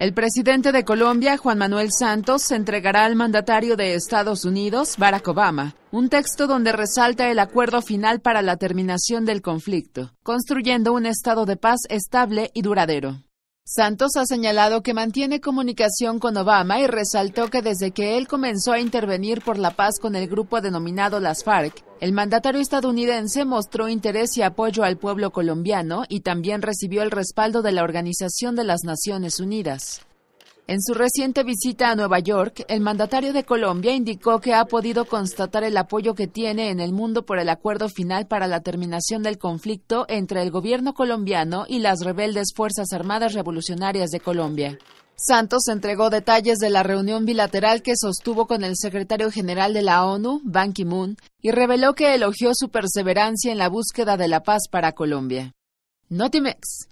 El presidente de Colombia, Juan Manuel Santos, entregará al mandatario de Estados Unidos, Barack Obama, un texto donde resalta el acuerdo final para la terminación del conflicto, construyendo un estado de paz estable y duradero. Santos ha señalado que mantiene comunicación con Obama y resaltó que desde que él comenzó a intervenir por la paz con el grupo denominado las FARC, el mandatario estadounidense mostró interés y apoyo al pueblo colombiano y también recibió el respaldo de la Organización de las Naciones Unidas. En su reciente visita a Nueva York, el mandatario de Colombia indicó que ha podido constatar el apoyo que tiene en el mundo por el acuerdo final para la terminación del conflicto entre el gobierno colombiano y las rebeldes Fuerzas Armadas Revolucionarias de Colombia. Santos entregó detalles de la reunión bilateral que sostuvo con el secretario general de la ONU, Ban Ki-moon, y reveló que elogió su perseverancia en la búsqueda de la paz para Colombia. Notimex,